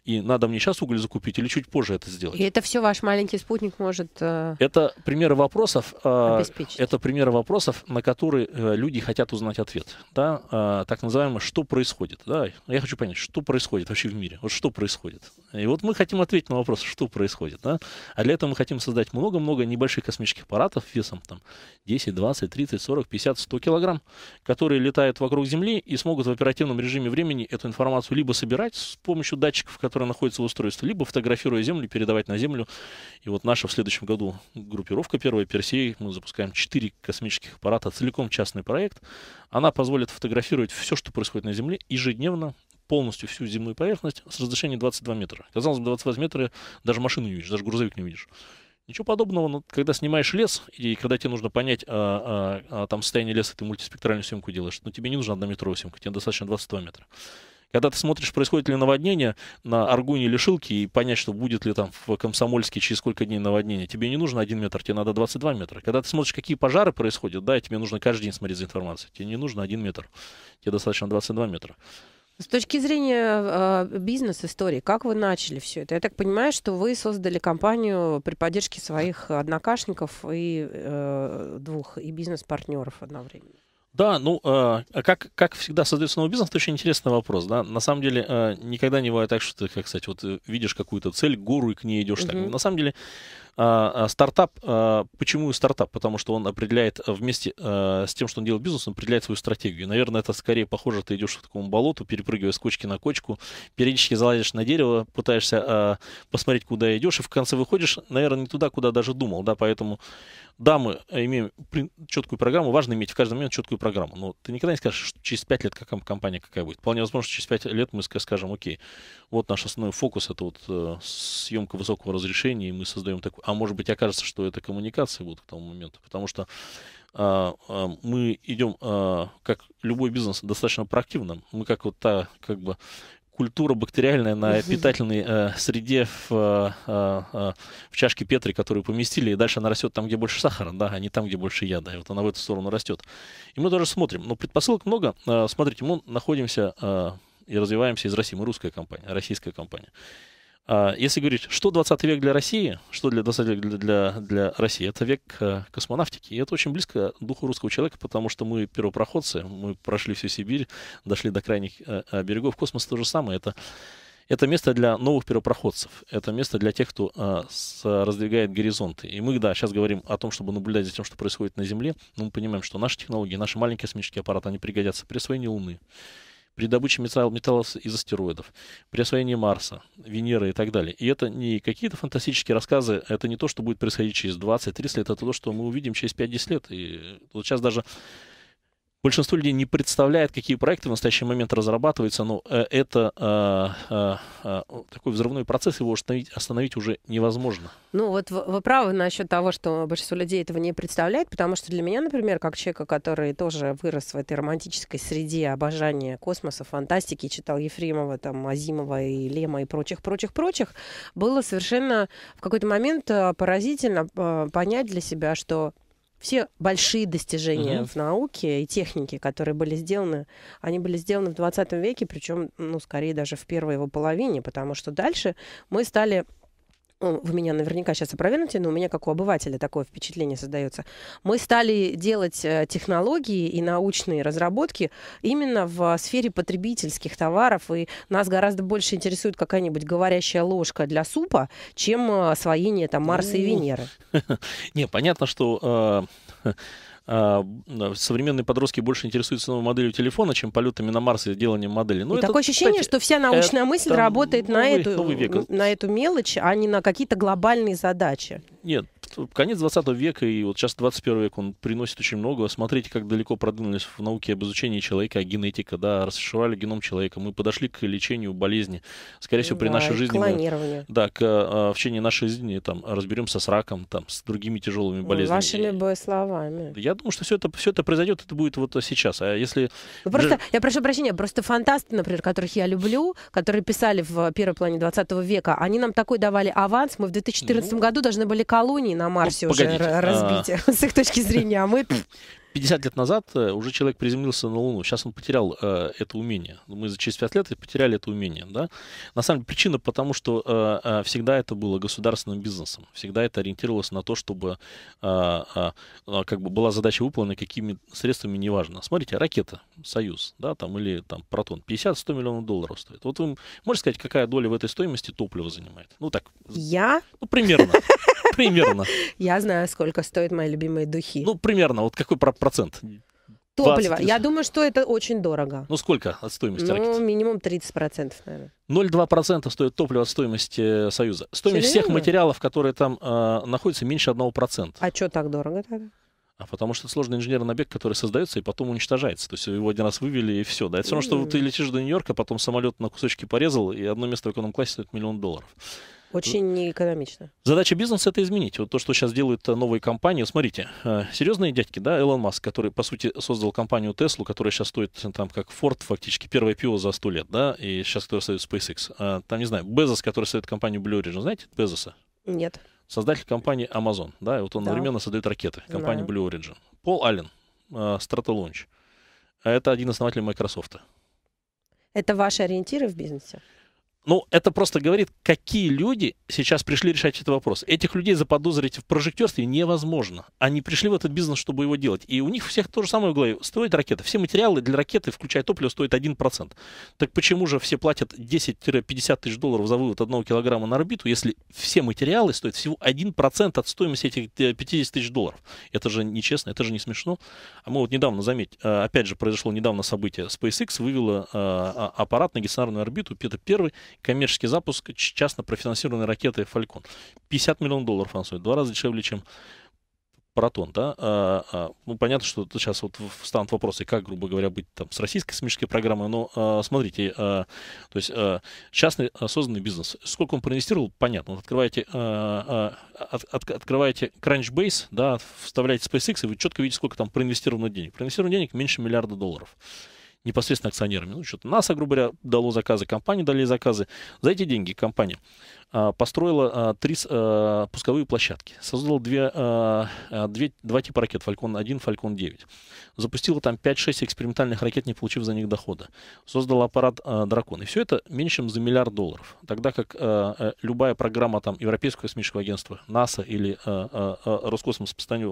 И надо мне сейчас уголь закупить или чуть позже это сделать? И это все ваш маленький спутник может... Э, это примеры вопросов, э, обеспечить. это примеры вопросов, на которые люди хотят узнать ответ. Да? Так называемое, что происходит? Да? Я хочу понять, что происходит вообще в мире? Вот что происходит? И вот мы хотим ответить на вопрос, что происходит. Да? А для этого мы хотим создать создать много-много небольших космических аппаратов весом там 10, 20, 30, 40, 50, 100 килограмм, которые летают вокруг Земли и смогут в оперативном режиме времени эту информацию либо собирать с помощью датчиков, которые находятся в устройстве, либо фотографируя Землю, передавать на Землю. И вот наша в следующем году группировка первая, Персей, мы запускаем 4 космических аппарата, целиком частный проект. Она позволит фотографировать все, что происходит на Земле ежедневно, полностью всю земную поверхность с разрешением 22 метра. Казалось бы, 22 метра даже машину не видишь, даже грузовик не видишь. Ничего подобного, но когда снимаешь лес, и когда тебе нужно понять, а, а, а, там состояние леса, ты мультиспектральную съемку делаешь, но тебе не нужна однометровая съемка, тебе достаточно 22 метра. Когда ты смотришь, происходит ли наводнение на Аргуне или Шилке, и понять, что будет ли там в Комсомольске через сколько дней наводнение, тебе не нужно 1 метр, тебе надо 22 метра. Когда ты смотришь, какие пожары происходят, да, и тебе нужно каждый день смотреть за информацией, тебе не нужно 1 метр, тебе достаточно 22 метра. С точки зрения э, бизнес-истории, как вы начали все это? Я так понимаю, что вы создали компанию при поддержке своих однокашников и э, двух и бизнес-партнеров одновременно. Да, ну, э, как, как всегда создается новый бизнес, это очень интересный вопрос, да. На самом деле, э, никогда не бывает так, что ты, как сказать, вот э, видишь какую-то цель, гору и к ней идешь угу. так. На самом деле, а, а, стартап, а, почему стартап? Потому что он определяет вместе с тем, что он делает бизнес, он определяет свою стратегию. Наверное, это скорее похоже, ты идешь к такому болоту, перепрыгивая с кочки на кочку, периодически залазишь на дерево, пытаешься посмотреть, куда идешь, и в конце выходишь, наверное, не туда, куда даже думал, да, поэтому да, мы имеем четкую программу, важно иметь в каждый момент четкую программу, но ты никогда не скажешь, что через 5 лет какая компания какая будет. Вполне возможно, что через 5 лет мы скажем, окей, вот наш основной фокус, это вот э, съемка высокого разрешения, и мы создаем такую... А может быть, окажется, что это коммуникация будет к тому моменту, потому что э, э, мы идем, э, а, как любой бизнес, достаточно проактивно. Мы как вот та, как бы, культура бактериальная на питательной э, среде в, э, э, в чашке Петри, которую поместили, и дальше она растет там, где больше сахара, да, а не там, где больше яда. И вот она в эту сторону растет. И мы тоже смотрим. Но предпосылок много. Э, смотрите, мы находимся и развиваемся из России. Мы русская компания, российская компания. А, если говорить, что 20 век для России, что для 20 век для, для, для России, это век э, космонавтики. И это очень близко духу русского человека, потому что мы первопроходцы, мы прошли всю Сибирь, дошли до крайних э, э, берегов. Космос то же самое. Это, это место для новых первопроходцев, это место для тех, кто а, с, раздвигает горизонты. И мы, да, сейчас говорим о том, чтобы наблюдать за тем, что происходит на Земле, но мы понимаем, что наши технологии, наши маленькие космические аппараты, они пригодятся при освоении Луны, при добыче металл, металлов из астероидов, при освоении Марса, Венеры и так далее. И это не какие-то фантастические рассказы, это не то, что будет происходить через 20-30 лет, это то, что мы увидим через 5-10 лет. И вот сейчас даже большинство людей не представляет, какие проекты в настоящий момент разрабатываются, но э, это э, э, э, такой взрывной процесс, его остановить, остановить уже невозможно. Ну вот вы правы насчет того, что большинство людей этого не представляет, потому что для меня, например, как человека, который тоже вырос в этой романтической среде обожания космоса, фантастики, читал Ефремова, там, Азимова и Лема и прочих, прочих, прочих, было совершенно в какой-то момент э, поразительно понять для себя, что все большие достижения угу. в науке и технике, которые были сделаны, они были сделаны в 20 веке, причем, ну, скорее даже в первой его половине, потому что дальше мы стали ну, вы меня наверняка сейчас опровернете, но у меня как у обывателя такое впечатление создается. Мы стали делать э, технологии и научные разработки именно в сфере потребительских товаров, и нас гораздо больше интересует какая-нибудь говорящая ложка для супа, чем э, освоение там Марса и Венеры. [laughs] Не, понятно, что э, [laughs] А, э, современные подростки больше интересуются новой моделью телефона, чем полетами на Марс и деланием модели. Ну, это, такое ощущение, кстати, что вся э, научная мысль работает новый, на, эту, на эту мелочь, а не на какие-то глобальные задачи. Нет, конец 20 века, и вот сейчас 21 век, он приносит очень много. Смотрите, как далеко продвинулись в науке об изучении человека, а генетика, да, расшифровали геном человека. Мы подошли к лечению болезни. Скорее всего, при да, нашей жизни... Мы, да, к, а, в течение нашей жизни там разберемся с раком, там, с другими тяжелыми ну, болезнями. Вашими бы словами. Я думаю, что все это, все это произойдет, это будет вот сейчас. А если... Ну, просто, я прошу прощения, просто фантасты, например, которых я люблю, которые писали в первой плане 20 века, они нам такой давали аванс. Мы в 2014 ну... году должны были колонии на на Марсе ну, уже а, разбить а... [laughs] с их точки зрения, а мы... 50 [laughs] лет назад э, уже человек приземлился на Луну. Сейчас он потерял э, это умение. Мы за через 5 лет потеряли это умение. Да? На самом деле причина потому, что э, э, всегда это было государственным бизнесом. Всегда это ориентировалось на то, чтобы э, э, э, как бы была задача выполнена какими средствами, неважно. Смотрите, ракета «Союз» да, там, или там, «Протон» 50-100 миллионов долларов стоит. Вот вы можете сказать, какая доля в этой стоимости топлива занимает? Ну так. Я? Ну примерно. [laughs] Примерно. Я знаю, сколько стоят мои любимые духи. Ну, примерно. Вот какой процент? Топливо. Я думаю, что это очень дорого. Ну, сколько от стоимости ну, ракеты? минимум 30%, наверное. 0,2% стоит топливо от стоимости э, Союза. Стоимость всех материалов, которые там э, находятся, меньше 1%. А что так дорого тогда? А потому что это сложный инженерный объект, который создается и потом уничтожается. То есть его один раз вывели и все. Да? Это все равно, что ты летишь до Нью-Йорка, потом самолет на кусочки порезал, и одно место в эконом-классе стоит миллион долларов. Очень неэкономично. Задача бизнеса это изменить. Вот то, что сейчас делают э, новые компании. Смотрите, э, серьезные дядьки, да, Элон Маск, который, по сути, создал компанию Tesla, которая сейчас стоит э, там как Ford, фактически первое пиво за сто лет, да, и сейчас который стоит SpaceX. Там, не знаю, Безос, который стоит компанию Blue Origin, знаете Безоса? Нет. Создатель компании Amazon, да, и вот он да. одновременно создает ракеты, компания да. Blue Origin. Пол Аллен, Strata а Это один основатель Microsoft. Это ваши ориентиры в бизнесе? Ну, это просто говорит, какие люди сейчас пришли решать этот вопрос. Этих людей заподозрить в прожектерстве невозможно. Они пришли в этот бизнес, чтобы его делать. И у них всех то же самое в голове. Стоит ракета. Все материалы для ракеты, включая топливо, стоят 1%. Так почему же все платят 10-50 тысяч долларов за вывод одного килограмма на орбиту, если все материалы стоят всего 1% от стоимости этих 50 э, тысяч долларов? Это же нечестно, это же не смешно. А мы вот недавно, заметь, э, опять же произошло недавно событие. SpaceX вывела э, а, аппарат на геостационарную орбиту, это первый, коммерческий запуск частно профинансированной ракеты Falcon. 50 миллионов долларов она стоит, два раза дешевле, чем Протон, да, а, а, ну, понятно, что сейчас вот встанут вопросы, как, грубо говоря, быть там с российской космической программой, но а, смотрите, а, то есть а, частный а, созданный бизнес, сколько он проинвестировал, понятно, вот открываете, а, а, от, открываете Crunchbase, да, вставляете SpaceX, и вы четко видите, сколько там проинвестировано денег. Проинвестировано денег меньше миллиарда долларов непосредственно акционерами. Ну, что-то НАСА, грубо говоря, дало заказы, компании дали заказы. За эти деньги компания а, построила а, три а, пусковые площадки, создала две, а, а две, два типа ракет, Falcon 1, Falcon 9. Запустила там 5-6 экспериментальных ракет, не получив за них дохода. Создала аппарат а, «Дракон». И все это меньше, чем за миллиард долларов. Тогда как а, э, любая программа там, Европейского космического агентства, НАСА или а, а, а Роскосмос по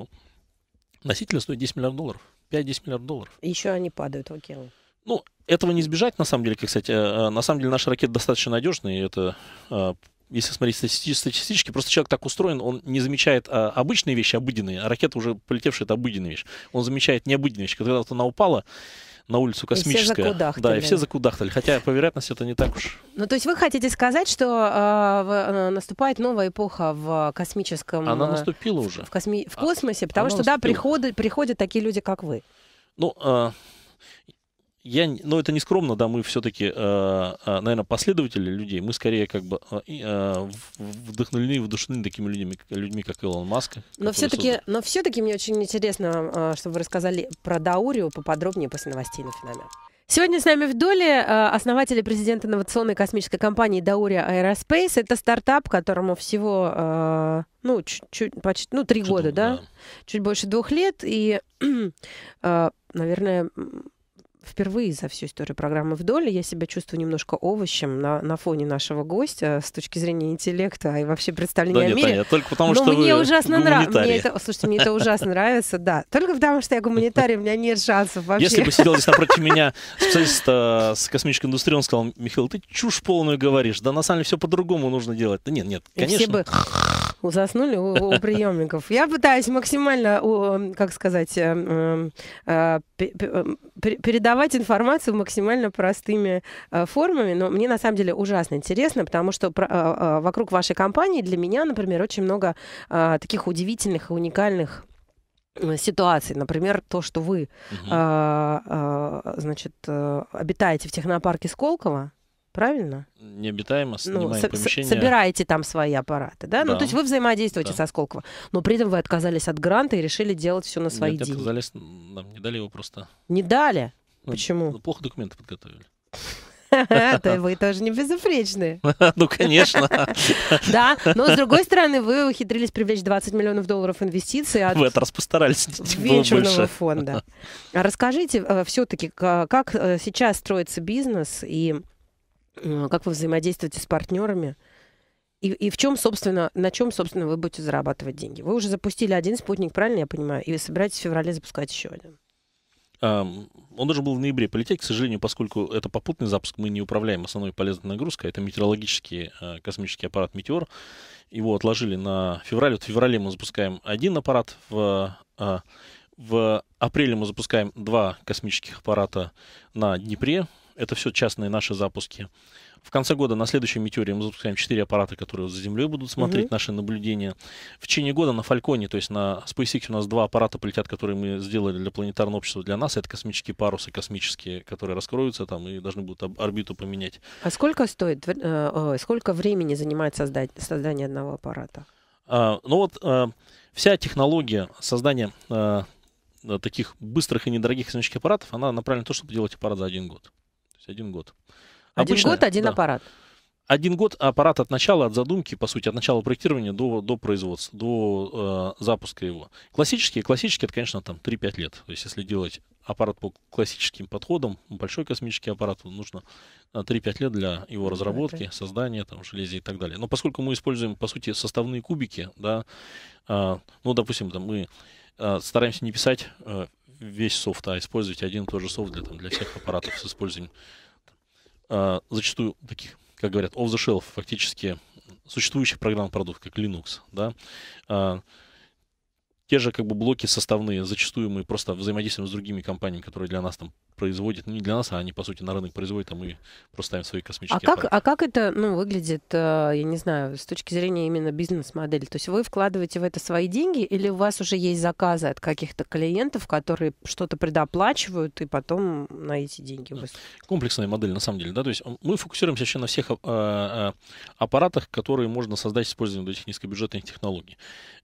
носителя стоит 10 миллиардов долларов. 5-10 миллиардов долларов. Еще они падают в океан. Ну, этого не избежать, на самом деле, как, кстати. Э, на самом деле, наши ракеты достаточно надежные, это э, если смотреть стати- статистически, просто человек так устроен, он не замечает э, обычные вещи, обыденные, а ракета уже полетевшая, это обыденная вещь. Он замечает необыденные вещи. Когда что-то она упала, на улицу космическая. Да, и все закудахтали. Хотя, по вероятности, это не так уж. Ну, то есть вы хотите сказать, что э, наступает новая эпоха в космическом... Она наступила уже. В, косми... в а, космосе, потому она что, наступила. да, приходят, приходят такие люди, как вы. Ну, э, я, ну это не скромно, да, мы все-таки, э, э, наверное, последователи людей, мы скорее как бы э, вдохновлены и вдушены такими людьми, людьми как Илон Маск. Но все-таки, но все-таки мне очень интересно, чтобы вы рассказали про Даурию поподробнее после новостей на феномен. Сегодня с нами в доле основатель и президент инновационной космической компании Даурия Aerospace. Это стартап, которому всего ну, чуть-чуть, почти, ну, три года, да? да? Чуть больше двух лет. И, [clears throat] наверное, впервые за всю историю программы «Вдоль». Я себя чувствую немножко овощем на, на фоне нашего гостя с точки зрения интеллекта а и вообще представления да, нет, о мире. Таня, только потому, Но что мне ужасно нравится. Слушайте, мне это ужасно нравится, да. Только потому, что я гуманитарий, у меня нет шансов вообще. Если бы сидел здесь напротив меня специалист э, с космической индустрией, он сказал, Михаил, ты чушь полную говоришь. Да на самом деле все по-другому нужно делать. Да нет, нет, конечно у Заснули у, у приемников. Я пытаюсь максимально, эм, как сказать, эм, эм, э, передавать информацию максимально простыми э, формами, но мне на самом деле ужасно интересно, потому что э, вокруг вашей компании для меня, например, очень много таких удивительных и уникальных ситуаций. Например, то, что вы, угу. значит, обитаете в технопарке Сколково, правильно? Необитаемо, ну, снимаем ну, помещение. Собираете там свои аппараты, да? Ну, да? Ну, то есть вы взаимодействуете да. со Сколково, но при этом вы отказались от гранта и решили делать все на свои Нет, деньги. отказались, нам не дали его просто. Не дали? Ну, Почему? Ну, плохо документы подготовили. Да [laughs] вы тоже не безупречны. [laughs] Ну, конечно. [laughs] Да, но с другой стороны, вы ухитрились привлечь 20 миллионов долларов инвестиций от... В этот раз постарались. Венчурного фонда. А расскажите э, все-таки, как э, сейчас строится бизнес и Э, как вы взаимодействуете с партнерами. И, и в чем, собственно, на чем, собственно, вы будете зарабатывать деньги? Вы уже запустили один спутник, правильно я понимаю? И вы собираетесь в феврале запускать еще один? Um, он должен был в ноябре полететь, к сожалению, поскольку это попутный запуск, мы не управляем основной полезной нагрузкой, а это метеорологический э, космический аппарат «Метеор». Его отложили на февраль. Вот в феврале мы запускаем один аппарат, в, э, в апреле мы запускаем два космических аппарата на Днепре, это все частные наши запуски. В конце года на следующем метеоре мы запускаем 4 аппарата, которые за Землей будут смотреть угу. наши наблюдения. В течение года на Фальконе, то есть на SpaceX у нас два аппарата полетят, которые мы сделали для планетарного общества, для нас. Это космические парусы космические, которые раскроются там и должны будут орбиту поменять. А сколько стоит, э, сколько времени занимает создать, создание одного аппарата? А, ну вот а, вся технология создания а, таких быстрых и недорогих космических аппаратов, она направлена на то, чтобы делать аппарат за один год есть один год. Один Обычно, год, один да. аппарат. Один год аппарат от начала, от задумки, по сути, от начала проектирования до, до производства, до э, запуска его. Классические, классические, это, конечно, там 3-5 лет. То есть, если делать аппарат по классическим подходам, большой космический аппарат, нужно 3-5 э, лет для его разработки, создания, там, железа и так далее. Но поскольку мы используем, по сути, составные кубики, да, э, ну, допустим, там, мы э, стараемся не писать э, весь софт а использовать один и тот же софт для, там, для всех аппаратов с использованием. А, зачастую таких, как говорят, off-the-shelf фактически существующих программ продукт, как Linux, да, а, те же как бы блоки составные, зачастую мы просто взаимодействуем с другими компаниями, которые для нас там производит, ну не для нас, а они, по сути, на рынок производят, а мы просто ставим свои космические а аппараты. как, а как это ну, выглядит, э, я не знаю, с точки зрения именно бизнес-модели? То есть вы вкладываете в это свои деньги или у вас уже есть заказы от каких-то клиентов, которые что-то предоплачивают и потом на эти деньги? Да. Комплексная модель, на самом деле, да, то есть мы фокусируемся вообще на всех а, а, аппаратах, которые можно создать с использованием этих низкобюджетных технологий.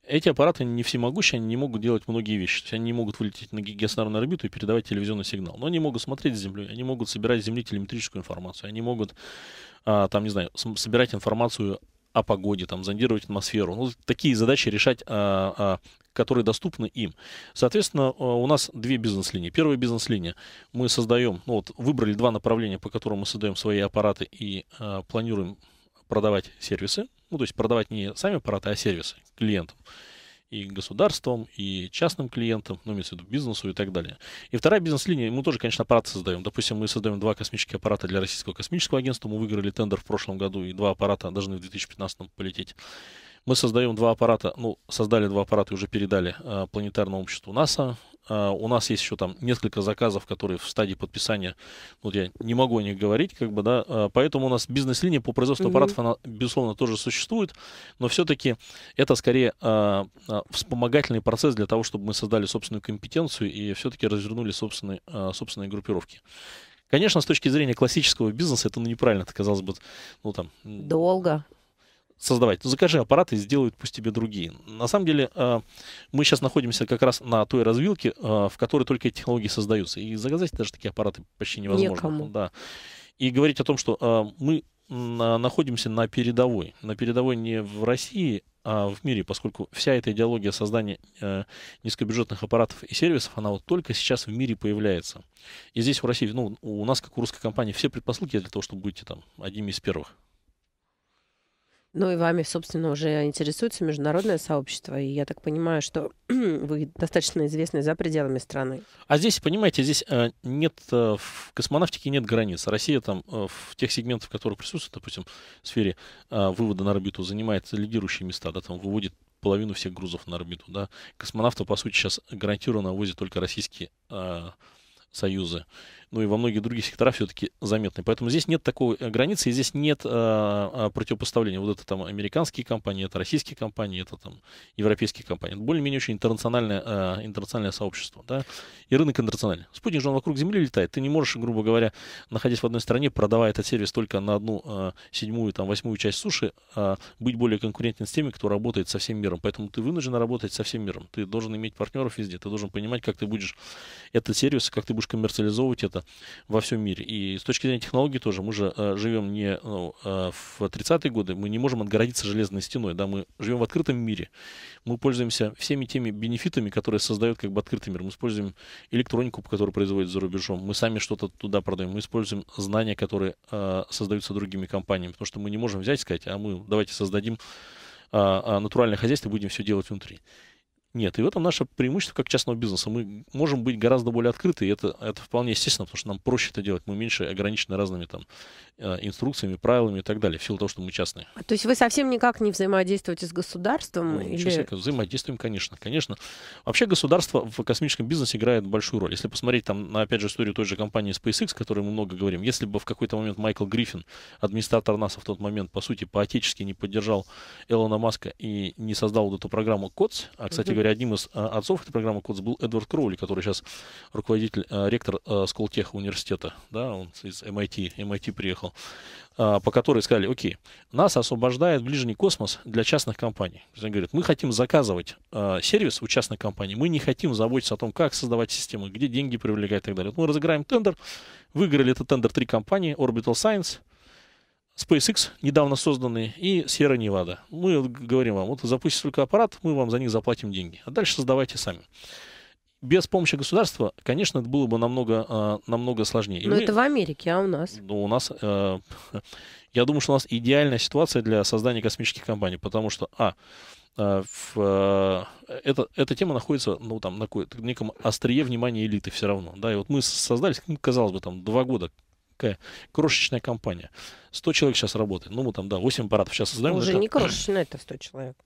Эти аппараты не всемогущие, они не могут делать многие вещи. То есть они не могут вылететь на геостационарную орбиту и передавать телевизионный сигнал. Но они могут могут смотреть землю, они могут собирать с земли телеметрическую информацию, они могут, а, там, не знаю, собирать информацию о погоде, там, зондировать атмосферу. Ну, такие задачи решать, а, а, которые доступны им. Соответственно, а, у нас две бизнес-линии. Первая бизнес-линия. Мы создаем, ну вот выбрали два направления, по которым мы создаем свои аппараты и а, планируем продавать сервисы. Ну, то есть продавать не сами аппараты, а сервисы клиентам и государством, и частным клиентам, ну, имеется в виду бизнесу и так далее. И вторая бизнес-линия, мы тоже, конечно, аппараты создаем. Допустим, мы создаем два космических аппарата для Российского космического агентства, мы выиграли тендер в прошлом году, и два аппарата должны в 2015 полететь. Мы создаем два аппарата, ну, создали два аппарата и уже передали э, планетарному обществу НАСА. А, у нас есть еще там несколько заказов, которые в стадии подписания. Вот я не могу о них говорить, как бы, да. А, поэтому у нас бизнес-линия по производству mm-hmm. аппаратов, она, безусловно, тоже существует. Но все-таки это скорее э, вспомогательный процесс для того, чтобы мы создали собственную компетенцию и все-таки развернули собственные, э, собственные группировки. Конечно, с точки зрения классического бизнеса это ну, неправильно, это казалось бы, ну там... Долго создавать. Ну Закажи аппараты, и сделают пусть тебе другие. На самом деле, э, мы сейчас находимся как раз на той развилке, э, в которой только эти технологии создаются. И заказать даже такие аппараты почти невозможно. Некому. Да. И говорить о том, что э, мы находимся на передовой. На передовой не в России, а в мире, поскольку вся эта идеология создания низкобюджетных аппаратов и сервисов, она вот только сейчас в мире появляется. И здесь в России, ну, у нас, как у русской компании, все предпосылки для того, чтобы быть там одними из первых. Ну и вами, собственно, уже интересуется международное сообщество, и я так понимаю, что [clears throat] вы достаточно известны за пределами страны. А здесь, понимаете, здесь э, нет, э, в космонавтике нет границ. Россия там э, в тех сегментах, в которых присутствует, допустим, в сфере вывода на орбиту, занимает лидирующие места, да, там выводит половину всех грузов на орбиту, да. Космонавтов, по сути, сейчас гарантированно возят только российские союзы ну и во многих других секторах все-таки заметны. Поэтому здесь нет такой э, границы, и здесь нет а, а, противопоставления. Вот это там американские компании, это российские компании, это там европейские компании. Это более-менее очень интернациональное, а, интернациональное сообщество, да, и рынок интернациональный. Спутник же он вокруг Земли летает. Ты не можешь, грубо говоря, находясь в одной стране, продавая этот сервис только на одну а, седьмую, там, восьмую часть суши, а, быть более конкурентен с теми, кто работает со всем миром. Поэтому ты вынужден работать со всем миром. Ты должен иметь партнеров везде, ты должен понимать, как ты будешь этот сервис, как ты будешь коммерциализовывать это, просто во всем мире. И с точки зрения технологий тоже, мы же э, живем не ну, э, в 30-е годы, мы не можем отгородиться железной стеной, да, мы живем в открытом мире, мы пользуемся всеми теми бенефитами, которые создает как бы открытый мир, мы используем электронику, которую производят за рубежом, мы сами что-то туда продаем, мы используем знания, которые э, создаются другими компаниями, потому что мы не можем взять и сказать, а мы давайте создадим а, а, натуральное хозяйство, будем все делать внутри нет. И в этом наше преимущество как частного бизнеса. Мы можем быть гораздо более открыты, и это, это вполне естественно, потому что нам проще это делать. Мы меньше ограничены разными там э, инструкциями, правилами и так далее, в силу того, что мы частные. А, то есть вы совсем никак не взаимодействуете с государством? Ну, или... себе, взаимодействуем, конечно, конечно. Вообще государство в космическом бизнесе играет большую роль. Если посмотреть там, на, опять же, историю той же компании SpaceX, о которой мы много говорим, если бы в какой-то момент Майкл Гриффин, администратор НАСА в тот момент, по сути, по-отечески не поддержал Элона Маска и не создал вот эту программу КОЦ, а, кстати, говоря, одним из а, отцов этой программы КОДС был Эдвард Кроули, который сейчас руководитель, а, ректор а, Сколтех университета, да, он из MIT, MIT приехал, по которой сказали, окей, нас освобождает ближний космос для частных компаний. То есть они говорят, мы хотим заказывать сервис у частных компаний, мы не хотим заботиться о том, как создавать системы, где деньги привлекать и так далее. Вот мы разыграем тендер, выиграли этот тендер три компании, Orbital Science, SpaceX, недавно созданный, и Sierra Nevada. Мы говорим вам, вот запустите только аппарат, мы вам за них заплатим деньги. А дальше создавайте сами. Без помощи государства, конечно, это было бы намного, а, намного сложнее. Но и это в Америке, а у нас? Ну, у нас, э, [laughs] я думаю, что у нас идеальная ситуация для создания космических компаний, потому что, а, в, э, э, это, эта тема находится ну, там, на неком острие внимания элиты все равно. Да? И вот мы создались, ну, казалось бы, там, два года такая крошечная компания. 100 человек сейчас работает. Ну, мы там, да, 8 аппаратов сейчас создаем. Уже это... не крошечная, это 100 человек.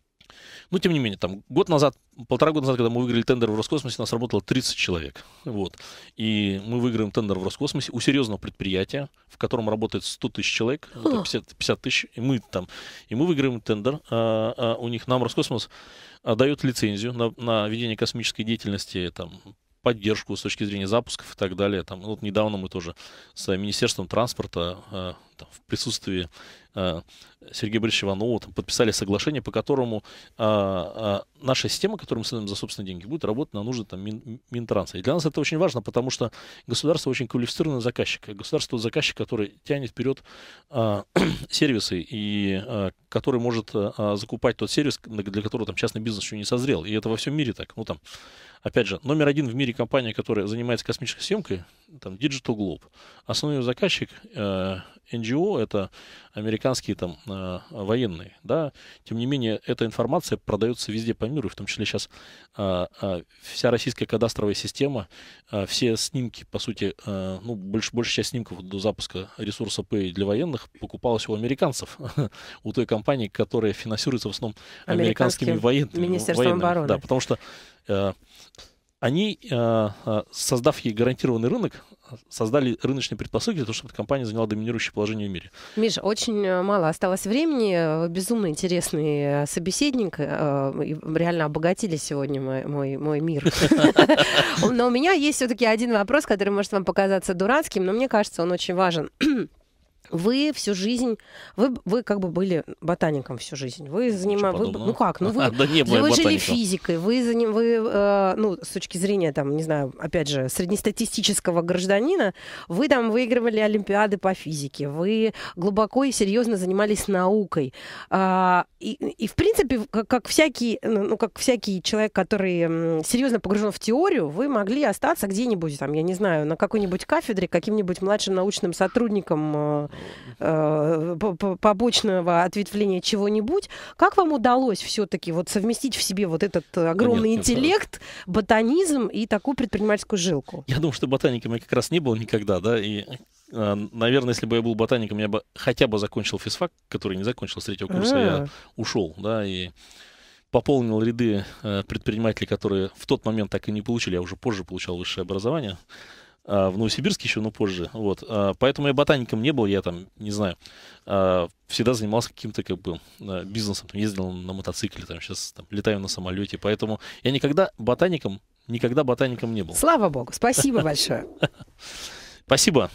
Ну, тем не менее, там, год назад, полтора года назад, когда мы выиграли тендер в Роскосмосе, у нас работало 30 человек. Вот. И мы выиграем тендер в Роскосмосе у серьезного предприятия, в котором работает 100 тысяч человек, 50, 50 тысяч, и мы там, и мы выиграем тендер. А, а у них, нам Роскосмос а, дает лицензию на, на ведение космической деятельности там, поддержку с точки зрения запусков и так далее. Там, ну, вот недавно мы тоже с э, Министерством транспорта э, там, в присутствии э, Сергея Борисовича Иванова там, подписали соглашение, по которому э, э, наша система, которую мы создаем за собственные деньги, будет работать на нужды там, мин, Минтранса. И для нас это очень важно, потому что государство очень квалифицированный заказчик. Государство заказчик, который тянет вперед э, [clears throat] сервисы и э, который может э, э, закупать тот сервис, для которого там частный бизнес еще не созрел. И это во всем мире так. Ну, там, Опять же, номер один в мире компания, которая занимается космической съемкой, там Digital Globe. Основной заказчик э, NGO это американские там э, военные, да. Тем не менее, эта информация продается везде по миру, в том числе сейчас э, э, вся российская кадастровая система, э, все снимки, по сути, э, ну больш, большая часть снимков до запуска ресурса Pay для военных покупалась у американцев, [laughs] у той компании, которая финансируется в основном американскими военными. Ну, Министерством обороны. Да, потому что э, они, э, э, создав ей гарантированный рынок, создали рыночные предпосылки для того, чтобы эта компания заняла доминирующее положение в мире. Миша, очень э, мало осталось времени. Безумно интересный собеседник. Реально обогатили сегодня мой, мой, мой мир. [laughs] Но у меня есть все-таки один вопрос, который может вам показаться дурацким, но мне кажется, он очень важен. Вы всю жизнь, вы, вы как бы были ботаником всю жизнь. Вы ну, занимались, вы, ну как, ну вы, да не вы жили физикой, вы, заним, вы э, ну, с точки зрения, там, не знаю, опять же, среднестатистического гражданина, вы там выигрывали олимпиады по физике, вы глубоко и серьезно занимались наукой. Э, и, и, в принципе, как, как, всякий, ну, ну, как всякий человек, который серьезно погружен в теорию, вы могли остаться где-нибудь, там, я не знаю, на какой-нибудь кафедре, каким-нибудь младшим научным сотрудником э, э, побочного ответвления чего-нибудь. Как вам удалось все-таки вот совместить в себе вот этот огромный да нет, интеллект, нет. ботанизм и такую предпринимательскую жилку? Я думаю, что ботаником я как раз не был никогда, да, и э, наверное, если бы я был ботаником, я бы хотя бы закончил физфак, который не закончил с третьего курса, А-а-а. я а. ушел, да, и пополнил ряды э, предпринимателей, которые в тот момент так и не получили, я уже позже получал высшее образование. А, в Новосибирске еще, но позже. Вот. А, поэтому я ботаником не был, я там, не знаю, а, всегда занимался каким-то как бы бизнесом, ездил на мотоцикле, там сейчас там, летаю на самолете, поэтому я никогда ботаником, никогда ботаником не был. Слава богу, спасибо большое. [laughs] Спасибо.